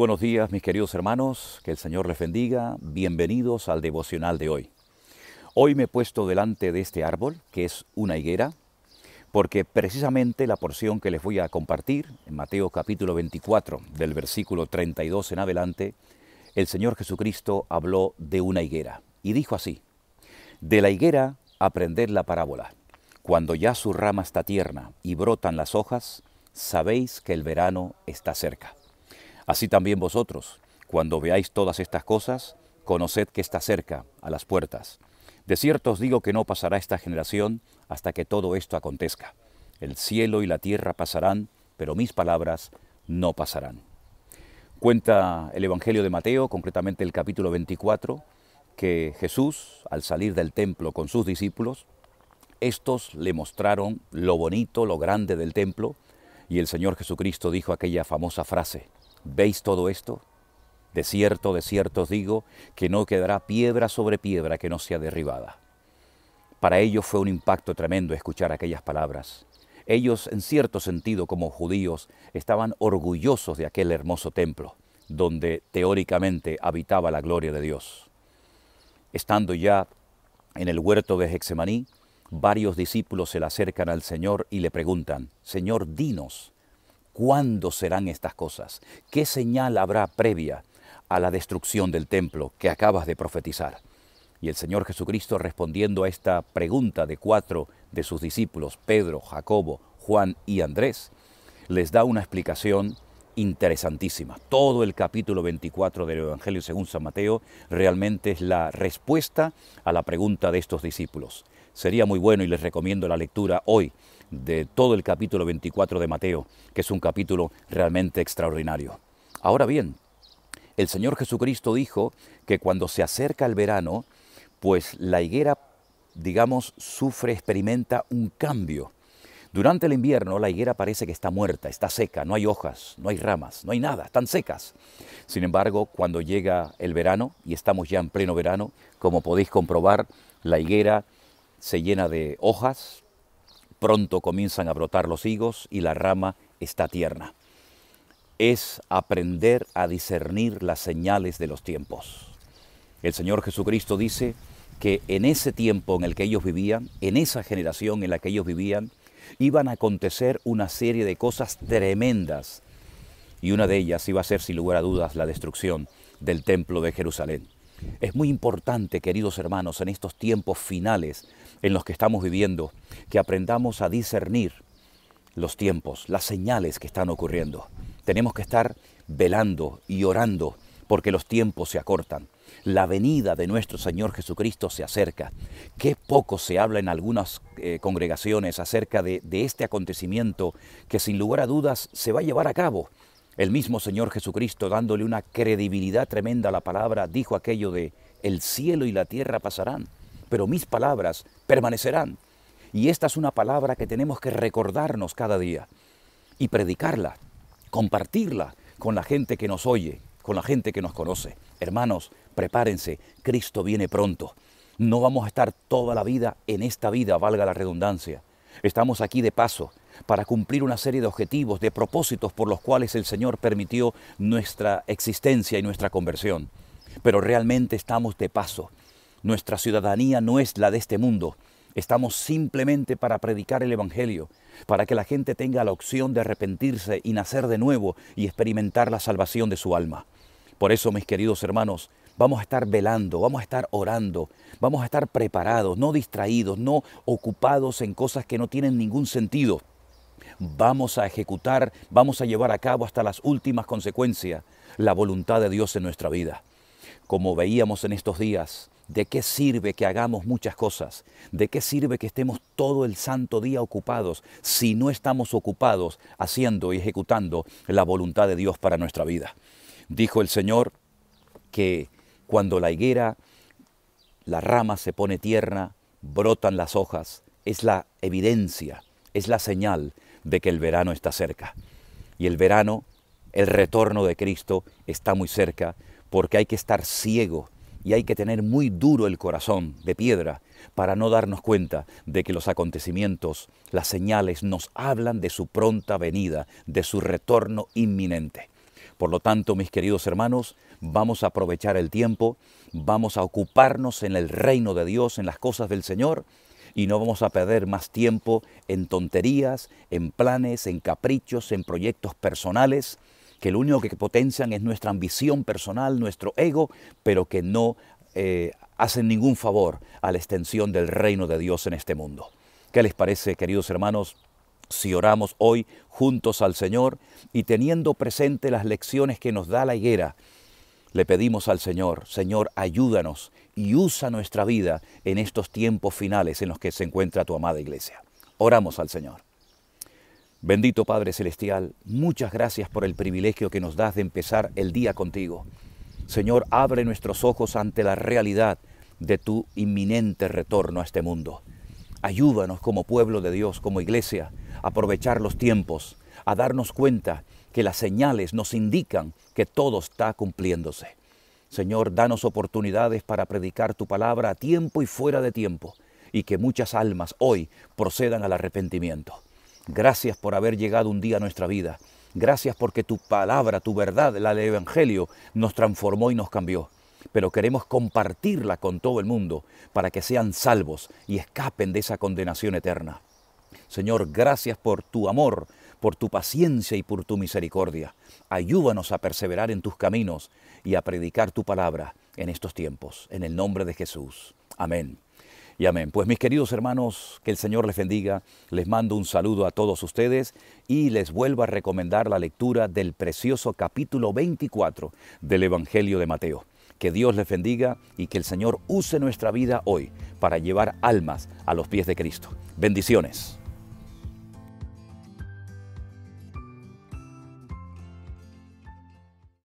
buenos días mis queridos hermanos, que el Señor les bendiga, bienvenidos al devocional de hoy. Hoy me he puesto delante de este árbol, que es una higuera, porque precisamente la porción que les voy a compartir, en Mateo capítulo 24, del versículo 32 en adelante, el Señor Jesucristo habló de una higuera y dijo así, de la higuera aprended la parábola. Cuando ya su rama está tierna y brotan las hojas, sabéis que el verano está cerca. Así también vosotros, cuando veáis todas estas cosas, conoced que está cerca, a las puertas. De cierto os digo que no pasará esta generación hasta que todo esto acontezca. El cielo y la tierra pasarán, pero mis palabras no pasarán. Cuenta el Evangelio de Mateo, concretamente el capítulo 24, que Jesús, al salir del templo con sus discípulos, estos le mostraron lo bonito, lo grande del templo, y el Señor Jesucristo dijo aquella famosa frase, ¿Veis todo esto? De cierto, de cierto os digo, que no quedará piedra sobre piedra que no sea derribada. Para ellos fue un impacto tremendo escuchar aquellas palabras. Ellos, en cierto sentido, como judíos, estaban orgullosos de aquel hermoso templo, donde teóricamente habitaba la gloria de Dios. Estando ya en el huerto de Hexemaní, varios discípulos se le acercan al Señor y le preguntan, Señor, dinos, ¿Cuándo serán estas cosas? ¿Qué señal habrá previa a la destrucción del templo que acabas de profetizar? Y el Señor Jesucristo respondiendo a esta pregunta de cuatro de sus discípulos, Pedro, Jacobo, Juan y Andrés, les da una explicación interesantísima. Todo el capítulo 24 del Evangelio según San Mateo realmente es la respuesta a la pregunta de estos discípulos. Sería muy bueno y les recomiendo la lectura hoy de todo el capítulo 24 de Mateo, que es un capítulo realmente extraordinario. Ahora bien, el Señor Jesucristo dijo que cuando se acerca el verano, pues la higuera, digamos, sufre, experimenta un cambio. Durante el invierno la higuera parece que está muerta, está seca, no hay hojas, no hay ramas, no hay nada, están secas. Sin embargo, cuando llega el verano, y estamos ya en pleno verano, como podéis comprobar, la higuera se llena de hojas, pronto comienzan a brotar los higos y la rama está tierna. Es aprender a discernir las señales de los tiempos. El Señor Jesucristo dice que en ese tiempo en el que ellos vivían, en esa generación en la que ellos vivían, iban a acontecer una serie de cosas tremendas y una de ellas iba a ser sin lugar a dudas la destrucción del templo de Jerusalén. Es muy importante, queridos hermanos, en estos tiempos finales en los que estamos viviendo, que aprendamos a discernir los tiempos, las señales que están ocurriendo. Tenemos que estar velando y orando porque los tiempos se acortan. La venida de nuestro Señor Jesucristo se acerca. Qué poco se habla en algunas eh, congregaciones acerca de, de este acontecimiento que sin lugar a dudas se va a llevar a cabo. El mismo Señor Jesucristo, dándole una credibilidad tremenda a la palabra, dijo aquello de, el cielo y la tierra pasarán, pero mis palabras permanecerán. Y esta es una palabra que tenemos que recordarnos cada día y predicarla, compartirla con la gente que nos oye, con la gente que nos conoce. Hermanos, prepárense, Cristo viene pronto. No vamos a estar toda la vida en esta vida, valga la redundancia. Estamos aquí de paso para cumplir una serie de objetivos, de propósitos por los cuales el Señor permitió nuestra existencia y nuestra conversión. Pero realmente estamos de paso nuestra ciudadanía no es la de este mundo. Estamos simplemente para predicar el Evangelio, para que la gente tenga la opción de arrepentirse y nacer de nuevo y experimentar la salvación de su alma. Por eso, mis queridos hermanos, vamos a estar velando, vamos a estar orando, vamos a estar preparados, no distraídos, no ocupados en cosas que no tienen ningún sentido. Vamos a ejecutar, vamos a llevar a cabo hasta las últimas consecuencias la voluntad de Dios en nuestra vida. Como veíamos en estos días, ¿De qué sirve que hagamos muchas cosas? ¿De qué sirve que estemos todo el santo día ocupados si no estamos ocupados haciendo y ejecutando la voluntad de Dios para nuestra vida? Dijo el Señor que cuando la higuera, la rama se pone tierna, brotan las hojas, es la evidencia, es la señal de que el verano está cerca. Y el verano, el retorno de Cristo está muy cerca porque hay que estar ciego y hay que tener muy duro el corazón de piedra para no darnos cuenta de que los acontecimientos, las señales nos hablan de su pronta venida, de su retorno inminente. Por lo tanto, mis queridos hermanos, vamos a aprovechar el tiempo, vamos a ocuparnos en el reino de Dios, en las cosas del Señor, y no vamos a perder más tiempo en tonterías, en planes, en caprichos, en proyectos personales, que lo único que potencian es nuestra ambición personal, nuestro ego, pero que no eh, hacen ningún favor a la extensión del reino de Dios en este mundo. ¿Qué les parece, queridos hermanos? Si oramos hoy juntos al Señor y teniendo presente las lecciones que nos da la higuera, le pedimos al Señor, Señor, ayúdanos y usa nuestra vida en estos tiempos finales en los que se encuentra tu amada iglesia. Oramos al Señor. Bendito Padre Celestial, muchas gracias por el privilegio que nos das de empezar el día contigo. Señor, abre nuestros ojos ante la realidad de tu inminente retorno a este mundo. Ayúdanos como pueblo de Dios, como iglesia, a aprovechar los tiempos, a darnos cuenta que las señales nos indican que todo está cumpliéndose. Señor, danos oportunidades para predicar tu palabra a tiempo y fuera de tiempo, y que muchas almas hoy procedan al arrepentimiento. Gracias por haber llegado un día a nuestra vida. Gracias porque tu palabra, tu verdad, la del Evangelio, nos transformó y nos cambió. Pero queremos compartirla con todo el mundo para que sean salvos y escapen de esa condenación eterna. Señor, gracias por tu amor, por tu paciencia y por tu misericordia. Ayúdanos a perseverar en tus caminos y a predicar tu palabra en estos tiempos. En el nombre de Jesús. Amén y amén. Pues mis queridos hermanos, que el Señor les bendiga, les mando un saludo a todos ustedes y les vuelvo a recomendar la lectura del precioso capítulo 24 del Evangelio de Mateo. Que Dios les bendiga y que el Señor use nuestra vida hoy para llevar almas a los pies de Cristo. Bendiciones.